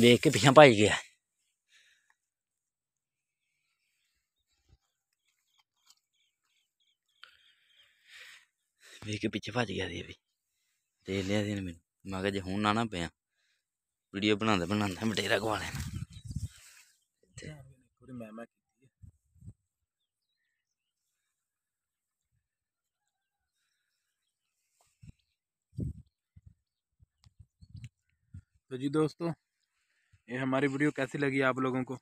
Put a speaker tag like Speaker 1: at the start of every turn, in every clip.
Speaker 1: देख के पिछा भाई गया
Speaker 2: देख के पिछे भज गया देवी भी
Speaker 3: देख लिया दी मैंने मैं क्या जो हूं ना पे वीडियो बना बना बटेरा गवा लेना
Speaker 4: तो जी दोस्तों ये हमारी
Speaker 5: वीडियो कैसी लगी आप लोगों को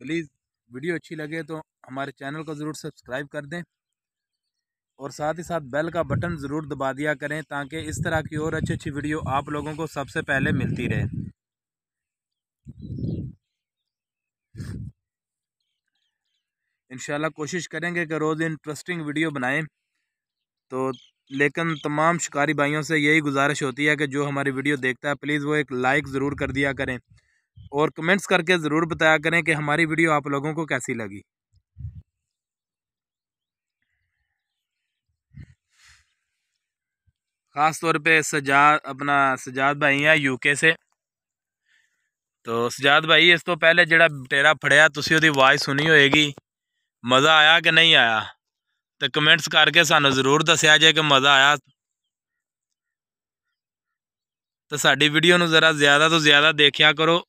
Speaker 5: प्लीज़ वीडियो अच्छी लगे तो हमारे चैनल को ज़रूर सब्सक्राइब कर दें और साथ ही साथ बेल का बटन ज़रूर दबा दिया करें ताकि इस तरह की और अच्छी अच्छी वीडियो आप लोगों को सबसे पहले मिलती रहे इंशाल्लाह कोशिश करेंगे कि रोज़ इंटरेस्टिंग वीडियो बनाएं तो लेकिन तमाम शिकारी भाइयों से यही गुजारिश होती है कि जो हमारी वीडियो देखता है प्लीज़ वो एक लाइक ज़रूर कर दिया करें और कमेंट्स करके ज़रूर बताया करें कि हमारी वीडियो आप लोगों को कैसी लगी ख़ास तौर पे सजाद अपना सजाद भाई हैं यूके से तो सजाद भाई इस तो पहले ਜਿਹੜਾ बटेरा फड़े तुम्हें वो आवाज़ सुनी होएगी मज़ा आया कि नहीं आया ਤੇ ਕਮੈਂਟਸ ਕਰਕੇ ਸਾਨੂੰ ਜ਼ਰੂਰ ਦੱਸਿਆ ਜੇ ਕਿ ਮਜ਼ਾ ਆਇਆ ਤਾਂ ਸਾਡੀ ਵੀਡੀਓ ਨੂੰ ਜ਼ਰਾ ਜ਼ਿਆਦਾ ਤੋਂ ਜ਼ਿਆਦਾ ਦੇਖਿਆ ਕਰੋ